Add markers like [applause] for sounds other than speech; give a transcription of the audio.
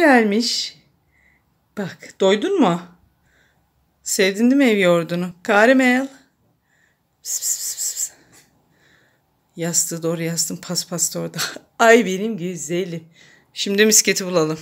gelmiş. Bak doydun mu? Sevdin değil mi ev yoğurdunu? Karimel. Pıs pıs pıs pıs. Yastığı doğru yastım paspas da orada. [laughs] Ay benim güzelim. Şimdi misketi bulalım.